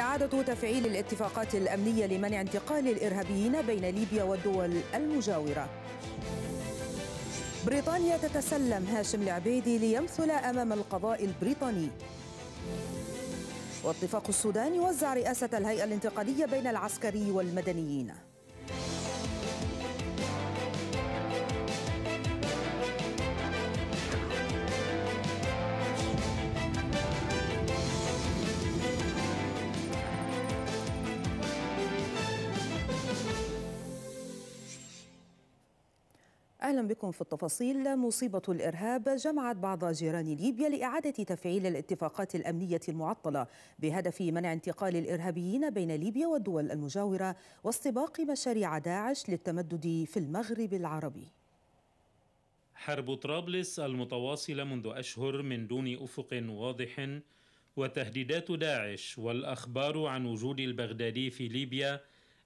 إعادة تفعيل الاتفاقات الأمنية لمنع انتقال الإرهابيين بين ليبيا والدول المجاورة بريطانيا تتسلم هاشم العبيدي ليمثل أمام القضاء البريطاني واتفاق السودان يوزع رئاسة الهيئة الانتقالية بين العسكري والمدنيين بكم في التفاصيل مصيبة الإرهاب جمعت بعض جيران ليبيا لإعادة تفعيل الاتفاقات الأمنية المعطلة بهدف منع انتقال الإرهابيين بين ليبيا والدول المجاورة واستباق مشاريع داعش للتمدد في المغرب العربي حرب طرابلس المتواصلة منذ أشهر من دون أفق واضح وتهديدات داعش والأخبار عن وجود البغدادي في ليبيا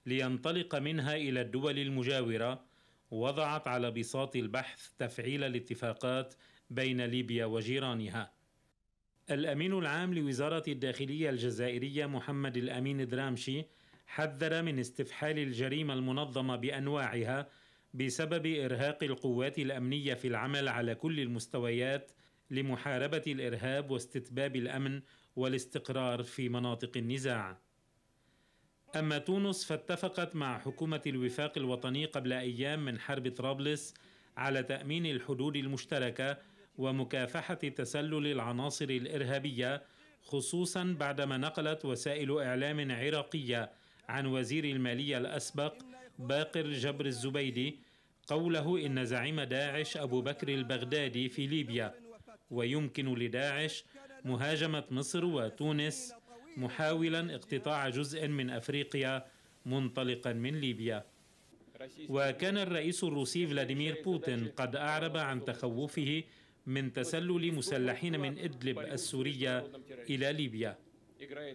لينطلق منها إلى الدول المجاورة وضعت على بساط البحث تفعيل الاتفاقات بين ليبيا وجيرانها الامين العام لوزاره الداخليه الجزائريه محمد الامين درامشي حذر من استفحال الجريمه المنظمه بانواعها بسبب ارهاق القوات الامنيه في العمل على كل المستويات لمحاربه الارهاب واستتباب الامن والاستقرار في مناطق النزاع أما تونس فاتفقت مع حكومة الوفاق الوطني قبل أيام من حرب طرابلس على تأمين الحدود المشتركة ومكافحة تسلل العناصر الإرهابية خصوصا بعدما نقلت وسائل إعلام عراقية عن وزير المالية الأسبق باقر جبر الزبيدي قوله إن زعيم داعش أبو بكر البغدادي في ليبيا ويمكن لداعش مهاجمة مصر وتونس محاولا اقتطاع جزء من أفريقيا منطلقا من ليبيا وكان الرئيس الروسي فلاديمير بوتين قد أعرب عن تخوفه من تسلل مسلحين من إدلب السورية إلى ليبيا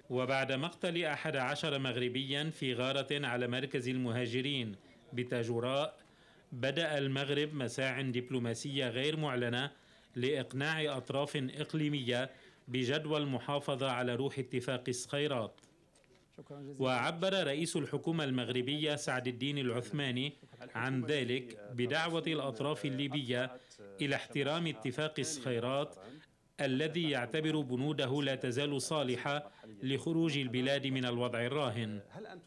وبعد مقتل أحد عشر مغربيا في غارة على مركز المهاجرين بتاجوراء بدأ المغرب مساع دبلوماسية غير معلنة لإقناع أطراف إقليمية بجدوى المحافظة على روح اتفاق الصخيرات وعبر رئيس الحكومة المغربية سعد الدين العثماني عن ذلك بدعوة الأطراف الليبية إلى احترام اتفاق الصخيرات الذي يعتبر بنوده لا تزال صالحة لخروج البلاد من الوضع الراهن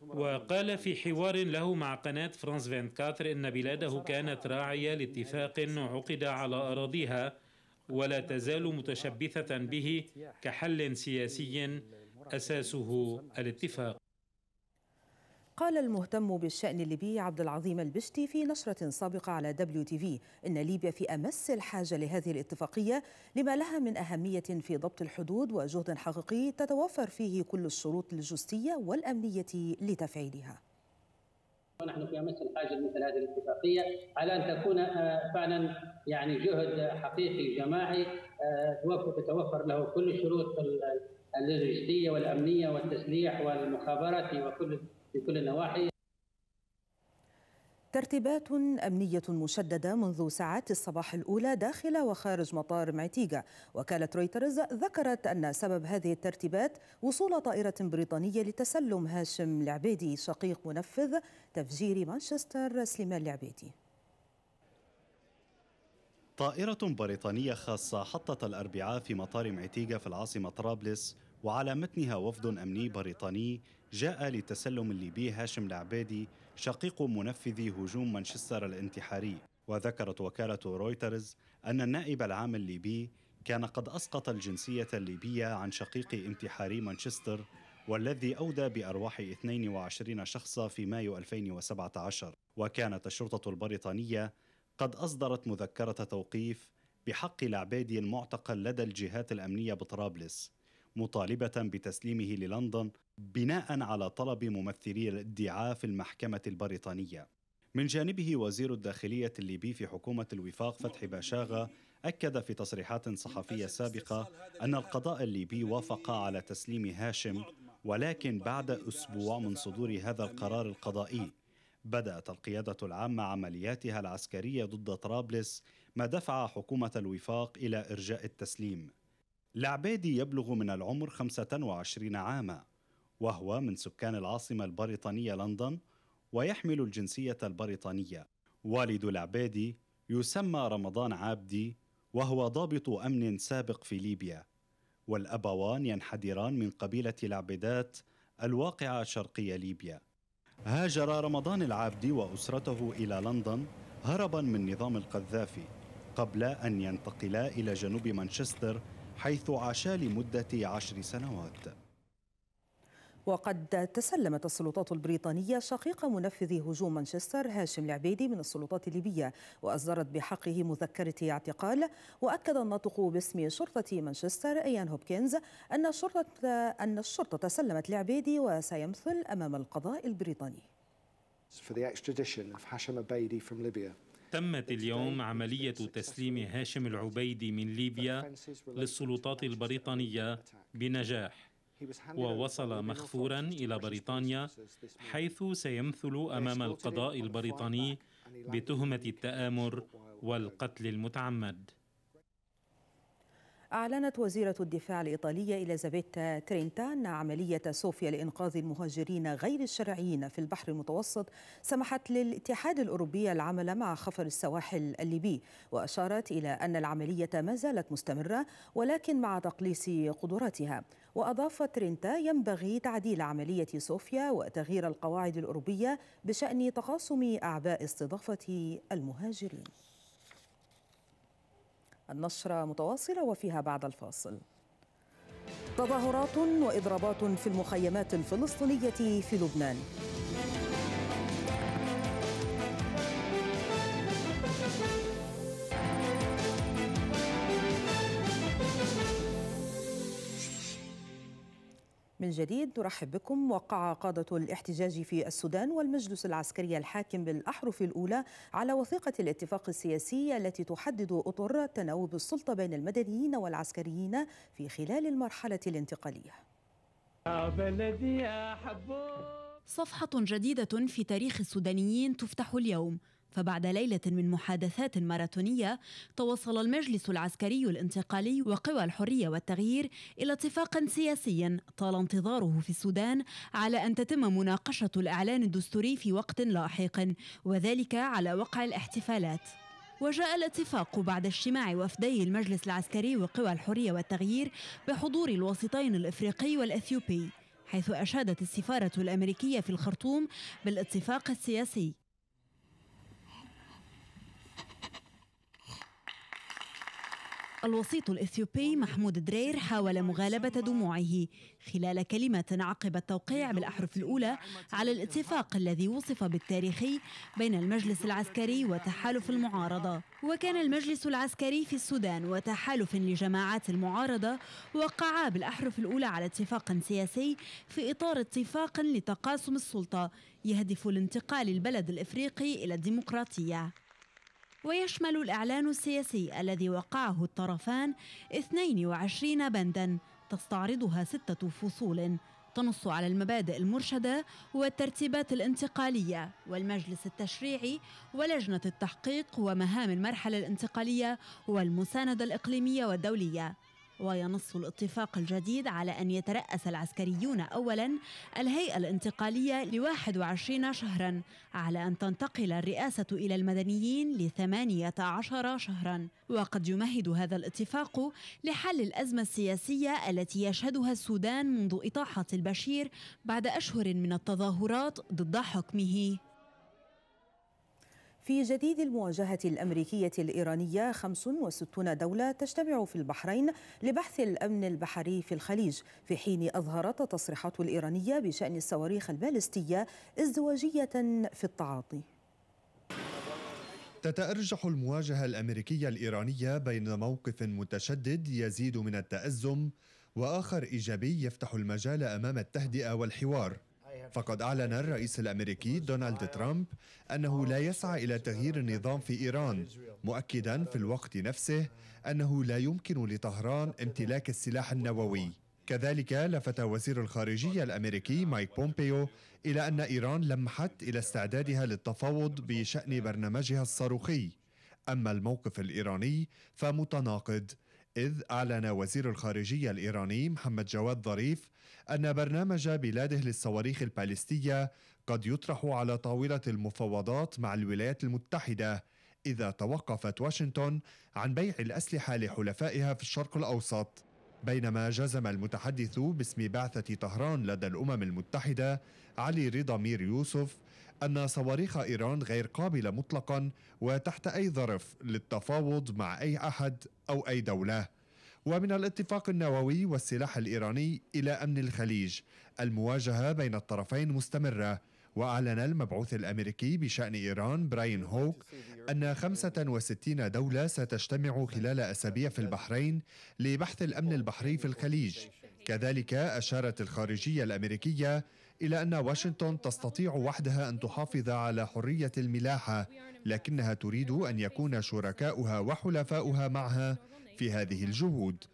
وقال في حوار له مع قناة فرانس 24 إن بلاده كانت راعية لاتفاق عقد على أراضيها ولا تزال متشبثة به كحل سياسي أساسه الاتفاق قال المهتم بالشأن الليبي عبد العظيم البشتي في نشرة سابقة على دبليو تي في إن ليبيا في أمس الحاجة لهذه الاتفاقية لما لها من أهمية في ضبط الحدود وجهد حقيقي تتوفر فيه كل الشروط الجستية والأمنية لتفعيلها ونحن في امس الحاجه لمثل هذه الاتفاقيه على ان تكون آه، فعلا يعني جهد حقيقي جماعي آه، تتوفر له كل الشروط اللوجستيه والامنيه والتسليح والمخابرات وكل في كل النواحي ترتيبات أمنية مشددة منذ ساعات الصباح الأولى داخل وخارج مطار معتيقة وكالة رويترز ذكرت أن سبب هذه الترتيبات وصول طائرة بريطانية لتسلم هاشم العبيدي شقيق منفذ تفجير مانشستر سليمان العبيدي طائرة بريطانية خاصة حطت الأربعاء في مطار معتيقة في العاصمة طرابلس وعلى متنها وفد أمني بريطاني جاء لتسلم الليبي هاشم العبادي شقيق منفذي هجوم مانشستر الانتحاري وذكرت وكالة رويترز أن النائب العام الليبي كان قد أسقط الجنسية الليبية عن شقيق انتحاري مانشستر والذي أودى بأرواح 22 شخصا في مايو 2017 وكانت الشرطة البريطانية قد أصدرت مذكرة توقيف بحق العبادي المعتقل لدى الجهات الأمنية بطرابلس مطالبة بتسليمه للندن بناء على طلب ممثلي الادعاء في المحكمة البريطانية من جانبه وزير الداخلية الليبي في حكومة الوفاق فتحي باشاغا أكد في تصريحات صحفية سابقة أن القضاء الليبي وافق على تسليم هاشم ولكن بعد أسبوع من صدور هذا القرار القضائي بدأت القيادة العامة عملياتها العسكرية ضد طرابلس ما دفع حكومة الوفاق إلى إرجاء التسليم العبادي يبلغ من العمر 25 عاما وهو من سكان العاصمة البريطانية لندن ويحمل الجنسية البريطانية والد العبادي يسمى رمضان عابدي وهو ضابط أمن سابق في ليبيا والأبوان ينحدران من قبيلة العبدات الواقعة شرقي ليبيا هاجر رمضان العابدي وأسرته إلى لندن هربا من نظام القذافي قبل أن ينتقلا إلى جنوب مانشستر حيث عاشا لمدة عشر سنوات وقد تسلمت السلطات البريطانية شقيق منفذ هجوم مانشستر هاشم العبيدي من السلطات الليبية وأصدرت بحقه مذكرة اعتقال وأكد الناطق باسم شرطة مانشستر أيان هوبكنز أن الشرطة أن الشرطة تسلمت العبيدي وسيمثل أمام القضاء البريطاني. For the extradition of Hashem Abedi from Libya. تمت اليوم عملية تسليم هاشم العبيدي من ليبيا للسلطات البريطانية بنجاح ووصل مخفورا إلى بريطانيا حيث سيمثل أمام القضاء البريطاني بتهمة التآمر والقتل المتعمد أعلنت وزيرة الدفاع الإيطالية إليزابيتا أن عملية صوفيا لإنقاذ المهاجرين غير الشرعيين في البحر المتوسط سمحت للاتحاد الأوروبي العمل مع خفر السواحل الليبي وأشارت إلى أن العملية ما زالت مستمرة ولكن مع تقليص قدراتها وأضافت ترينتا ينبغي تعديل عملية صوفيا وتغيير القواعد الأوروبية بشأن تقاسم أعباء استضافة المهاجرين النشرة متواصلة وفيها بعد الفاصل تظاهرات وإضرابات في المخيمات الفلسطينية في لبنان من جديد نرحب بكم وقع قادة الاحتجاج في السودان والمجلس العسكري الحاكم بالأحرف الأولى على وثيقة الاتفاق السياسي التي تحدد أطر تناوب السلطة بين المدنيين والعسكريين في خلال المرحلة الانتقالية بلدي صفحة جديدة في تاريخ السودانيين تفتح اليوم فبعد ليلة من محادثات ماراثونية توصل المجلس العسكري الانتقالي وقوى الحرية والتغيير إلى اتفاق سياسي طال انتظاره في السودان على أن تتم مناقشة الإعلان الدستوري في وقت لاحق وذلك على وقع الاحتفالات وجاء الاتفاق بعد اجتماع وفدي المجلس العسكري وقوى الحرية والتغيير بحضور الوسطين الإفريقي والأثيوبي حيث أشادت السفارة الأمريكية في الخرطوم بالاتفاق السياسي الوسيط الإثيوبي محمود درير حاول مغالبة دموعه خلال كلمة عقب التوقيع بالأحرف الأولى على الاتفاق الذي وصف بالتاريخي بين المجلس العسكري وتحالف المعارضة وكان المجلس العسكري في السودان وتحالف لجماعات المعارضة وقعا بالأحرف الأولى على اتفاق سياسي في إطار اتفاق لتقاسم السلطة يهدف لانتقال البلد الإفريقي إلى الديمقراطية ويشمل الإعلان السياسي الذي وقعه الطرفان 22 بنداً تستعرضها ستة فصول تنص على المبادئ المرشدة والترتيبات الانتقالية والمجلس التشريعي ولجنة التحقيق ومهام المرحلة الانتقالية والمساندة الإقليمية والدولية وينص الاتفاق الجديد على أن يترأس العسكريون أولا الهيئة الانتقالية لواحد 21 شهرا على أن تنتقل الرئاسة إلى المدنيين لثمانية 18 شهرا وقد يمهد هذا الاتفاق لحل الأزمة السياسية التي يشهدها السودان منذ إطاحة البشير بعد أشهر من التظاهرات ضد حكمه في جديد المواجهة الأمريكية الإيرانية 65 دولة تجتمع في البحرين لبحث الأمن البحري في الخليج في حين أظهرت التصريحات الإيرانية بشأن الصواريخ البالستية ازدواجية في التعاطي تتأرجح المواجهة الأمريكية الإيرانية بين موقف متشدد يزيد من التأزم وآخر إيجابي يفتح المجال أمام التهدئة والحوار فقد أعلن الرئيس الأمريكي دونالد ترامب أنه لا يسعى إلى تغيير النظام في إيران مؤكدا في الوقت نفسه أنه لا يمكن لطهران امتلاك السلاح النووي كذلك لفت وزير الخارجية الأمريكي مايك بومبيو إلى أن إيران لمحت إلى استعدادها للتفاوض بشأن برنامجها الصاروخي أما الموقف الإيراني فمتناقض إذ أعلن وزير الخارجية الإيراني محمد جواد ظريف أن برنامج بلاده للصواريخ البالستية قد يطرح على طاولة المفاوضات مع الولايات المتحدة إذا توقفت واشنطن عن بيع الأسلحة لحلفائها في الشرق الأوسط بينما جزم المتحدث باسم بعثة طهران لدى الأمم المتحدة علي رضا مير يوسف أن صواريخ إيران غير قابلة مطلقا وتحت أي ظرف للتفاوض مع أي أحد أو أي دولة ومن الاتفاق النووي والسلاح الإيراني إلى أمن الخليج المواجهة بين الطرفين مستمرة وأعلن المبعوث الأمريكي بشأن إيران براين هوك أن 65 دولة ستجتمع خلال أسابيع في البحرين لبحث الأمن البحري في الخليج كذلك أشارت الخارجية الأمريكية إلى أن واشنطن تستطيع وحدها أن تحافظ على حرية الملاحة لكنها تريد أن يكون شركاؤها وحلفاؤها معها في هذه الجهود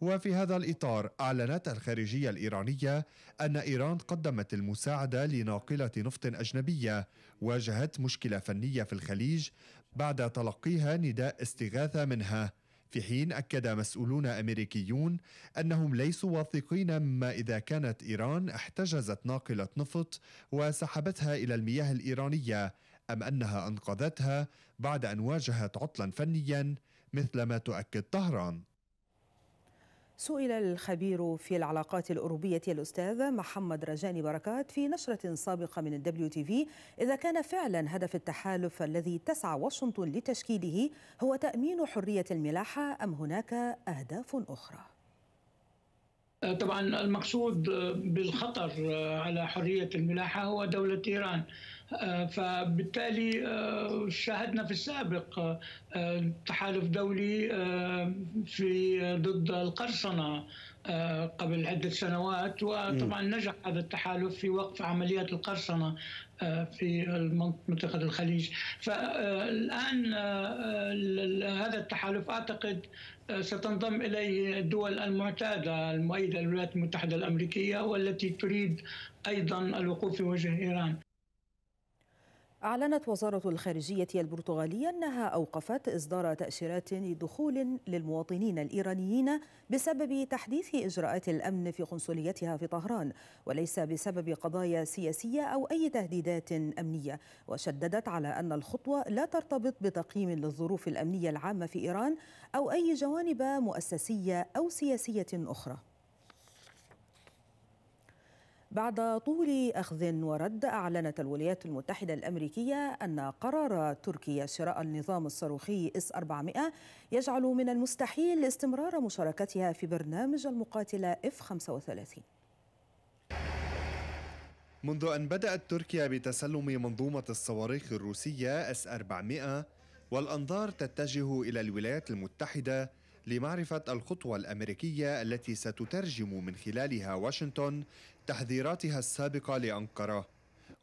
وفي هذا الإطار أعلنت الخارجية الإيرانية أن إيران قدمت المساعدة لناقلة نفط أجنبية واجهت مشكلة فنية في الخليج بعد تلقيها نداء استغاثة منها في حين أكد مسؤولون أمريكيون أنهم ليسوا واثقين مما إذا كانت إيران احتجزت ناقلة نفط وسحبتها إلى المياه الإيرانية أم أنها أنقذتها بعد أن واجهت عطلا فنيا مثلما تؤكد طهران سئل الخبير في العلاقات الأوروبية الأستاذ محمد رجاني بركات في نشرة سابقة من الدبليو تي في إذا كان فعلا هدف التحالف الذي تسعى واشنطن لتشكيله هو تأمين حرية الملاحة أم هناك أهداف أخرى؟ أه، طبعا المقصود بالخطر أه، على حرية الملاحة هو دولة إيران آه، فبالتالي آه، شاهدنا في السابق آه، تحالف دولي في ضد القرصنه قبل عدة سنوات وطبعا نجح هذا التحالف في وقف عمليات القرصنة في منطقة الخليج فالآن هذا التحالف أعتقد ستنضم إليه الدول المعتادة المؤيدة للولايات المتحدة الأمريكية والتي تريد أيضا الوقوف في وجه إيران أعلنت وزارة الخارجية البرتغالية أنها أوقفت إصدار تأشيرات لدخول للمواطنين الإيرانيين بسبب تحديث إجراءات الأمن في قنصليتها في طهران وليس بسبب قضايا سياسية أو أي تهديدات أمنية وشددت على أن الخطوة لا ترتبط بتقييم للظروف الأمنية العامة في إيران أو أي جوانب مؤسسية أو سياسية أخرى بعد طول أخذ ورد أعلنت الولايات المتحدة الأمريكية أن قرار تركيا شراء النظام الصاروخي إس 400 يجعل من المستحيل استمرار مشاركتها في برنامج المقاتلة إف 35 منذ أن بدأت تركيا بتسلم منظومة الصواريخ الروسيه اس S-400 والأنظار تتجه إلى الولايات المتحدة لمعرفة الخطوة الأمريكية التي ستترجم من خلالها واشنطن تحذيراتها السابقة لأنقرة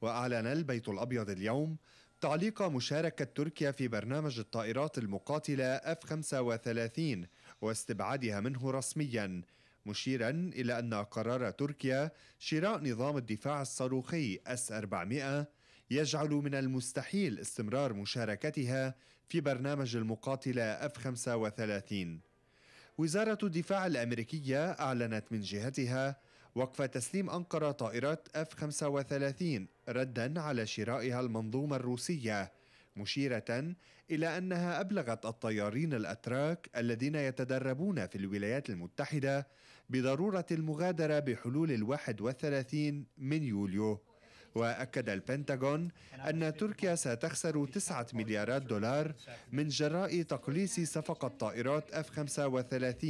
وأعلن البيت الأبيض اليوم تعليق مشاركة تركيا في برنامج الطائرات المقاتلة F-35 واستبعادها منه رسمياً مشيرا إلى أن قرار تركيا شراء نظام الدفاع الصاروخي S-400 يجعل من المستحيل استمرار مشاركتها في برنامج المقاتلة F-35 وزارة الدفاع الأمريكية أعلنت من جهتها وقف تسليم أنقرة طائرات F-35 ردا على شرائها المنظومة الروسية مشيرة إلى أنها أبلغت الطيارين الأتراك الذين يتدربون في الولايات المتحدة بضرورة المغادرة بحلول الواحد والثلاثين من يوليو وأكد البنتاغون أن تركيا ستخسر 9 مليارات دولار من جراء تقليص صفقة طائرات F-35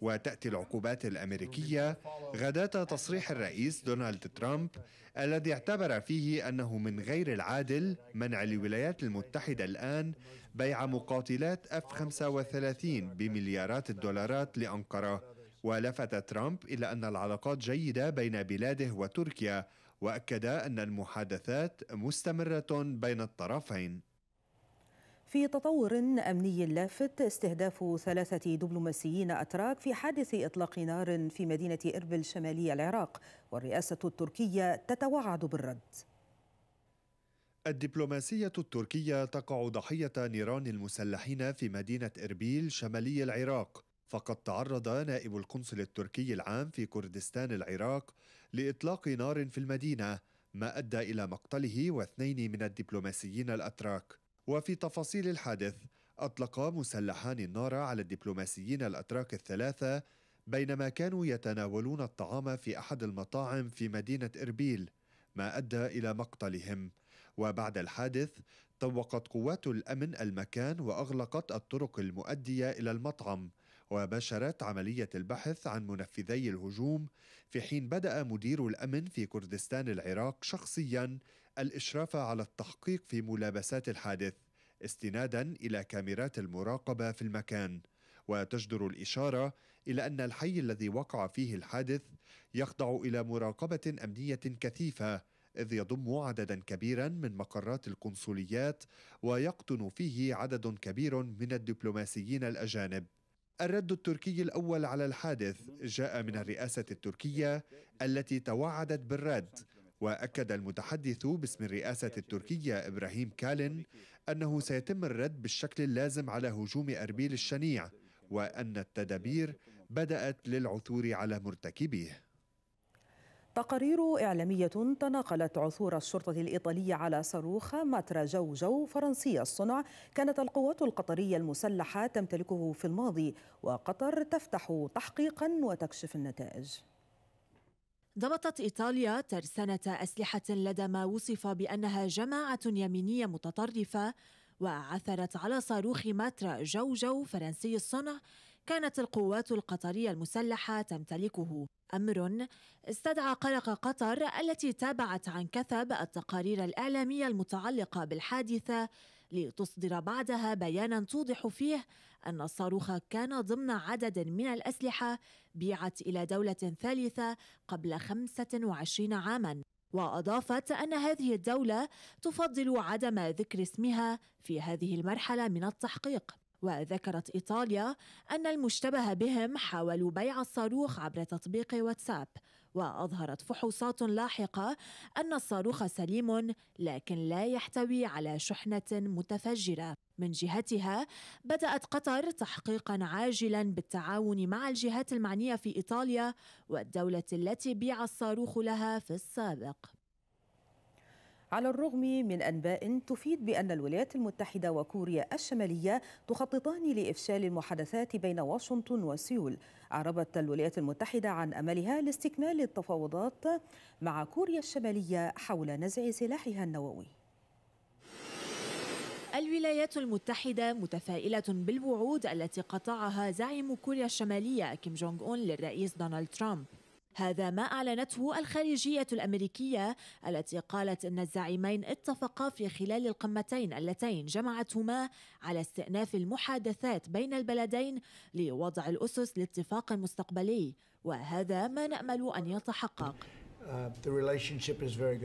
وتأتي العقوبات الأمريكية غداة تصريح الرئيس دونالد ترامب الذي اعتبر فيه أنه من غير العادل منع الولايات المتحدة الآن بيع مقاتلات F-35 بمليارات الدولارات لأنقرة ولفت ترامب إلى أن العلاقات جيدة بين بلاده وتركيا واكد ان المحادثات مستمره بين الطرفين في تطور أمني لافت استهداف ثلاثة دبلوماسيين أتراك في حادث إطلاق نار في مدينة إربل شمالي العراق والرئاسة التركية تتوعد بالرد الدبلوماسية التركية تقع ضحية نيران المسلحين في مدينة إربيل شمالي العراق فقد تعرض نائب القنصل التركي العام في كردستان العراق لاطلاق نار في المدينه ما ادى الى مقتله واثنين من الدبلوماسيين الاتراك وفي تفاصيل الحادث اطلق مسلحان النار على الدبلوماسيين الاتراك الثلاثه بينما كانوا يتناولون الطعام في احد المطاعم في مدينه اربيل ما ادى الى مقتلهم وبعد الحادث طوقت قوات الامن المكان واغلقت الطرق المؤديه الى المطعم وبشرت عملية البحث عن منفذي الهجوم في حين بدأ مدير الأمن في كردستان العراق شخصيا الإشراف على التحقيق في ملابسات الحادث استنادا إلى كاميرات المراقبة في المكان وتجدر الإشارة إلى أن الحي الذي وقع فيه الحادث يخضع إلى مراقبة أمنية كثيفة إذ يضم عددا كبيرا من مقرات القنصليات ويقطن فيه عدد كبير من الدبلوماسيين الأجانب الرد التركي الاول على الحادث جاء من الرئاسه التركيه التي توعدت بالرد واكد المتحدث باسم الرئاسه التركيه ابراهيم كالن انه سيتم الرد بالشكل اللازم على هجوم اربيل الشنيع وان التدابير بدات للعثور على مرتكبيه تقارير إعلامية تناقلت عثور الشرطة الإيطالية على صاروخ ماترا جو جو فرنسي الصنع كانت القوات القطرية المسلحة تمتلكه في الماضي وقطر تفتح تحقيقا وتكشف النتائج ضبطت إيطاليا ترسانة أسلحة لدى ما وصف بأنها جماعة يمينية متطرفة وعثرت على صاروخ ماترا جو جو فرنسي الصنع كانت القوات القطرية المسلحة تمتلكه أمر استدعى قلق قطر التي تابعت عن كثب التقارير الإعلامية المتعلقة بالحادثة لتصدر بعدها بيانا توضح فيه أن الصاروخ كان ضمن عدد من الأسلحة بيعت إلى دولة ثالثة قبل 25 عاما وأضافت أن هذه الدولة تفضل عدم ذكر اسمها في هذه المرحلة من التحقيق وذكرت إيطاليا أن المشتبه بهم حاولوا بيع الصاروخ عبر تطبيق واتساب وأظهرت فحوصات لاحقة أن الصاروخ سليم لكن لا يحتوي على شحنة متفجرة من جهتها بدأت قطر تحقيقا عاجلا بالتعاون مع الجهات المعنية في إيطاليا والدولة التي بيع الصاروخ لها في السابق على الرغم من أنباء تفيد بأن الولايات المتحدة وكوريا الشمالية تخططان لإفشال المحادثات بين واشنطن وسيول أعربت الولايات المتحدة عن أملها لاستكمال التفاوضات مع كوريا الشمالية حول نزع سلاحها النووي الولايات المتحدة متفائلة بالوعود التي قطعها زعيم كوريا الشمالية كيم جونغ أون للرئيس دونالد ترامب هذا ما أعلنته الخارجية الأمريكية التي قالت أن الزعيمين اتفقا في خلال القمتين اللتين جمعتهما على استئناف المحادثات بين البلدين لوضع الأسس لاتفاق مستقبلي وهذا ما نأمل أن يتحقق Uh,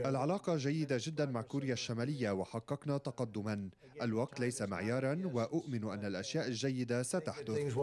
العلاقة جيدة جدا مع كوريا الشمالية وحققنا تقدما الوقت ليس معيارا وأؤمن أن الأشياء الجيدة ستحدث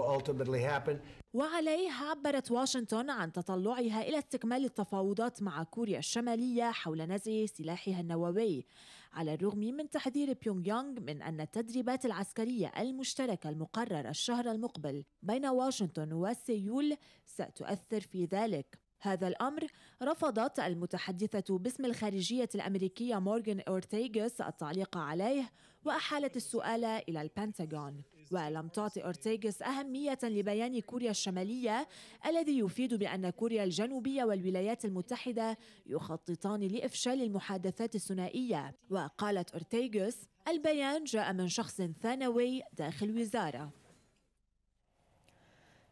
وعليه عبرت واشنطن عن تطلعها إلى استكمال التفاوضات مع كوريا الشمالية حول نزع سلاحها النووي على الرغم من تحذير بيونغ يانغ من أن التدريبات العسكرية المشتركة المقررة الشهر المقبل بين واشنطن وسيول ستؤثر في ذلك هذا الأمر رفضت المتحدثة باسم الخارجية الأمريكية مورغان أورتيغس التعليق عليه وأحالت السؤال إلى البنتاغون ولم تعطي أورتيغس أهمية لبيان كوريا الشمالية الذي يفيد بأن كوريا الجنوبية والولايات المتحدة يخططان لإفشال المحادثات الثنائية وقالت أورتيغس البيان جاء من شخص ثانوي داخل وزارة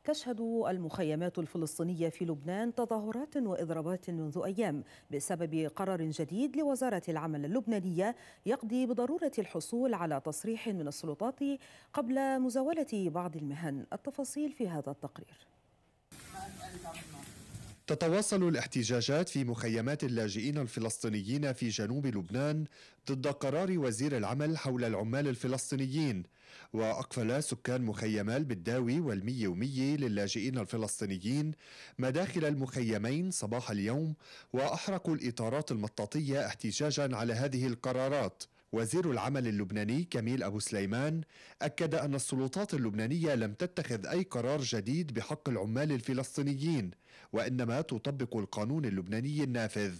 تشهد المخيمات الفلسطينية في لبنان تظاهرات وإضرابات منذ أيام بسبب قرار جديد لوزارة العمل اللبنانية يقضي بضرورة الحصول على تصريح من السلطات قبل مزاولة بعض المهن التفاصيل في هذا التقرير تتواصل الاحتجاجات في مخيمات اللاجئين الفلسطينيين في جنوب لبنان ضد قرار وزير العمل حول العمال الفلسطينيين وأقفل سكان مخيما البداوي والمي ومي للاجئين الفلسطينيين مداخل المخيمين صباح اليوم وأحرقوا الإطارات المطاطية احتجاجا على هذه القرارات وزير العمل اللبناني كميل أبو سليمان أكد أن السلطات اللبنانية لم تتخذ أي قرار جديد بحق العمال الفلسطينيين وإنما تطبق القانون اللبناني النافذ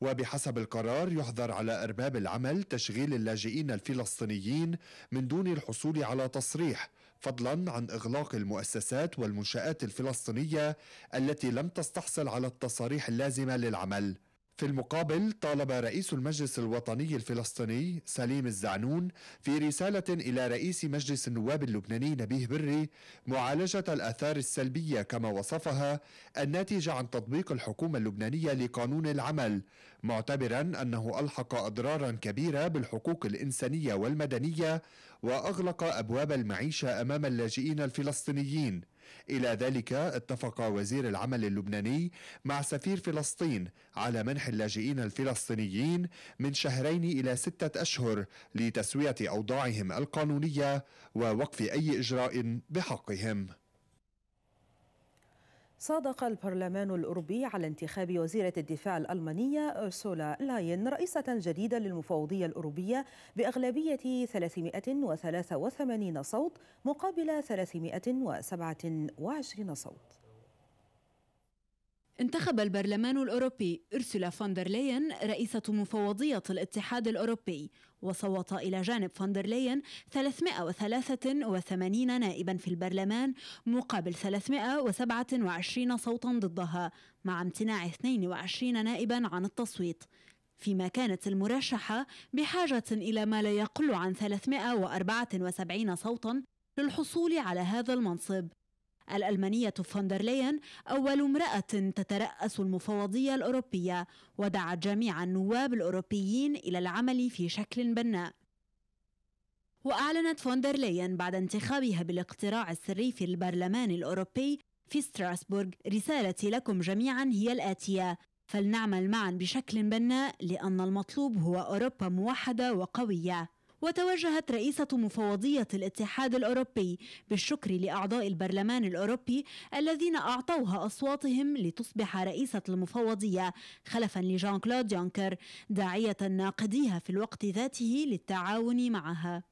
وبحسب القرار يحظر على أرباب العمل تشغيل اللاجئين الفلسطينيين من دون الحصول على تصريح فضلا عن إغلاق المؤسسات والمنشآت الفلسطينية التي لم تستحصل على التصاريح اللازمة للعمل في المقابل طالب رئيس المجلس الوطني الفلسطيني سليم الزعنون في رسالة إلى رئيس مجلس النواب اللبناني نبيه بري معالجة الآثار السلبية كما وصفها الناتجة عن تطبيق الحكومة اللبنانية لقانون العمل معتبرا أنه ألحق أضرارا كبيرة بالحقوق الإنسانية والمدنية وأغلق أبواب المعيشة أمام اللاجئين الفلسطينيين إلى ذلك اتفق وزير العمل اللبناني مع سفير فلسطين على منح اللاجئين الفلسطينيين من شهرين إلى ستة أشهر لتسوية أوضاعهم القانونية ووقف أي إجراء بحقهم صادق البرلمان الأوروبي على انتخاب وزيرة الدفاع الألمانية أرسولا لاين رئيسة جديدة للمفوضية الأوروبية بأغلبية 383 صوت مقابل 327 صوت انتخب البرلمان الأوروبي أرسولا فاندر ليين رئيسة مفوضية الاتحاد الأوروبي وصوت إلى جانب فاندر ليين 383 نائبا في البرلمان مقابل 327 صوتا ضدها مع امتناع 22 نائبا عن التصويت فيما كانت المرشحة بحاجة إلى ما لا يقل عن 374 صوتا للحصول على هذا المنصب الألمانية فاندرلين أول امرأة تترأس المفوضية الأوروبية ودعت جميع النواب الأوروبيين إلى العمل في شكل بناء وأعلنت فوندرلين بعد انتخابها بالاقتراع السري في البرلمان الأوروبي في ستراسبورغ رسالتي لكم جميعا هي الآتية فلنعمل معا بشكل بناء لأن المطلوب هو أوروبا موحدة وقوية وتوجهت رئيسة مفوضية الاتحاد الأوروبي بالشكر لأعضاء البرلمان الأوروبي الذين أعطوها أصواتهم لتصبح رئيسة المفوضية خلفا لجان كلود يونكر داعية ناقديها في الوقت ذاته للتعاون معها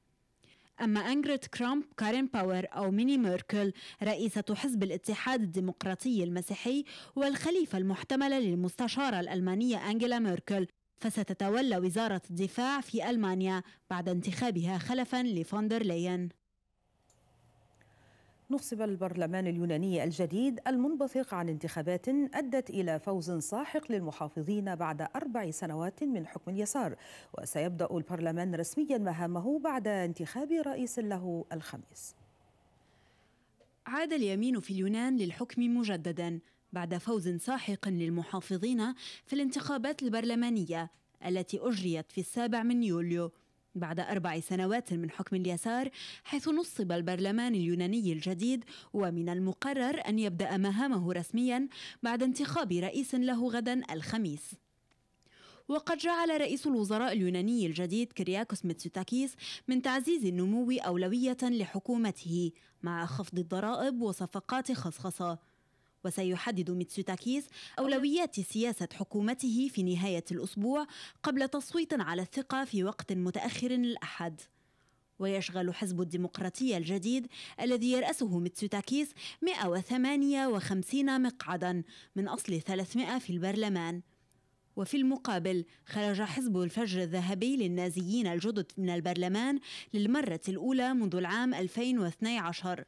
أما أنجريت كرامب كارين باور أو ميني ميركل رئيسة حزب الاتحاد الديمقراطي المسيحي والخليفة المحتملة للمستشارة الألمانية أنجيلا ميركل فستتولى وزارة الدفاع في ألمانيا بعد انتخابها خلفا لفوندر لين نصب البرلمان اليوناني الجديد المنبثق عن انتخابات أدت إلى فوز ساحق للمحافظين بعد أربع سنوات من حكم اليسار وسيبدأ البرلمان رسميا مهامه بعد انتخاب رئيس له الخميس عاد اليمين في اليونان للحكم مجددا بعد فوز ساحق للمحافظين في الانتخابات البرلمانية التي أجريت في السابع من يوليو بعد أربع سنوات من حكم اليسار حيث نصب البرلمان اليوناني الجديد ومن المقرر أن يبدأ مهامه رسميا بعد انتخاب رئيس له غدا الخميس وقد جعل رئيس الوزراء اليوناني الجديد كرياكوس ميتسوتاكيس من تعزيز النمو أولوية لحكومته مع خفض الضرائب وصفقات خصخصة وسيحدد ميتسوتاكيس أولويات سياسة حكومته في نهاية الأسبوع قبل تصويت على الثقة في وقت متأخر الأحد ويشغل حزب الديمقراطية الجديد الذي يرأسه ميتسوتاكيس 158 مقعدا من أصل 300 في البرلمان وفي المقابل خرج حزب الفجر الذهبي للنازيين الجدد من البرلمان للمرة الأولى منذ العام 2012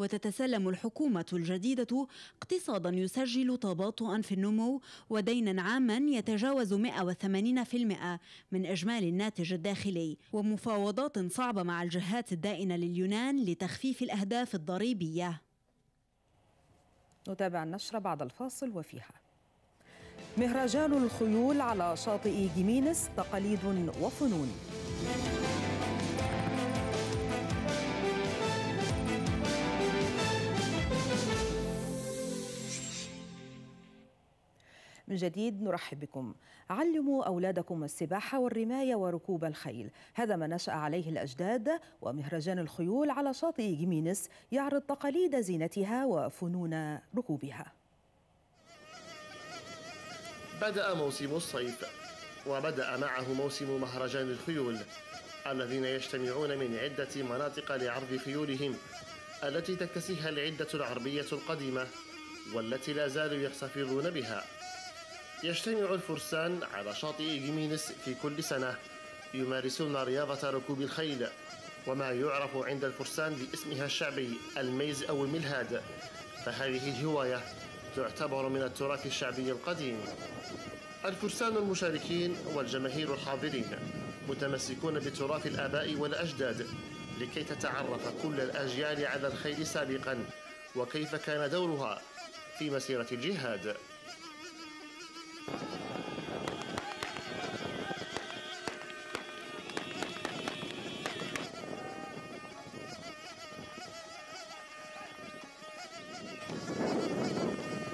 وتتسلم الحكومة الجديدة اقتصادا يسجل تباطؤا في النمو ودينا عاما يتجاوز 180% من إجمالي الناتج الداخلي ومفاوضات صعبة مع الجهات الدائنة لليونان لتخفيف الأهداف الضريبية نتابع النشرة بعد الفاصل وفيها مهرجان الخيول على شاطئ جيمينس تقاليد وفنون من جديد نرحب بكم علموا أولادكم السباحة والرماية وركوب الخيل هذا ما نشأ عليه الأجداد ومهرجان الخيول على شاطئ جيمينس يعرض تقاليد زينتها وفنون ركوبها بدأ موسم الصيف وبدأ معه موسم مهرجان الخيول الذين يجتمعون من عدة مناطق لعرض خيولهم التي تكتسيها العدة العربية القديمة والتي لا زالوا يحتفظون بها يجتمع الفرسان على شاطئ جيمينس في كل سنة يمارسون رياضة ركوب الخيل وما يعرف عند الفرسان باسمها الشعبي الميز أو الملهاد فهذه الهواية تعتبر من التراث الشعبي القديم الفرسان المشاركين والجماهير الحاضرين متمسكون بتراث الآباء والأجداد لكي تتعرف كل الأجيال على الخيل سابقا وكيف كان دورها في مسيرة الجهاد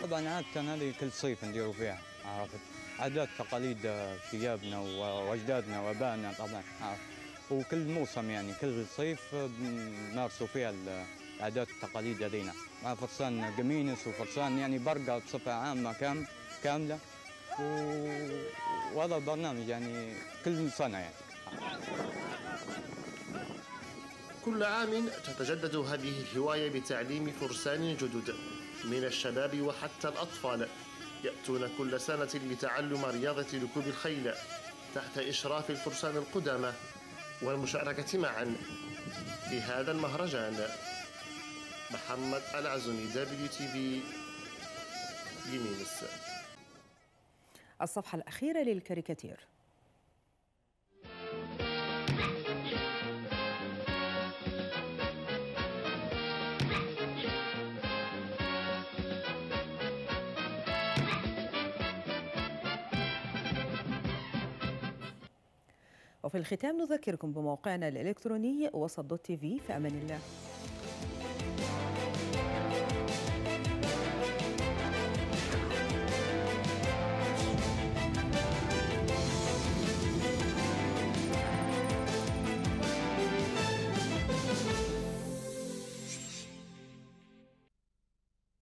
طبعا عادة هذه كل صيف نديروا فيها عرفت عادات تقاليد آه، شيابنا واجدادنا وابائنا طبعا وكل موسم يعني كل صيف بنمارسوا آه، فيها العادات التقاليد لدينا مع فرسان قمينس وفرسان يعني برقه بصفه عامه كام كامله وهذا البرنامج يعني كل سنة يعني كل عام تتجدد هذه الهواية بتعليم فرسان جدد من الشباب وحتى الأطفال يأتون كل سنة لتعلم رياضة ركوب الخيل تحت إشراف الفرسان القدامى والمشاركة معا في هذا المهرجان محمد العزمي دبليو تي في يمينس الصفحة الأخيرة للكاريكاتير وفي الختام نذكركم بموقعنا الإلكتروني وسط دوت تي في في أمان الله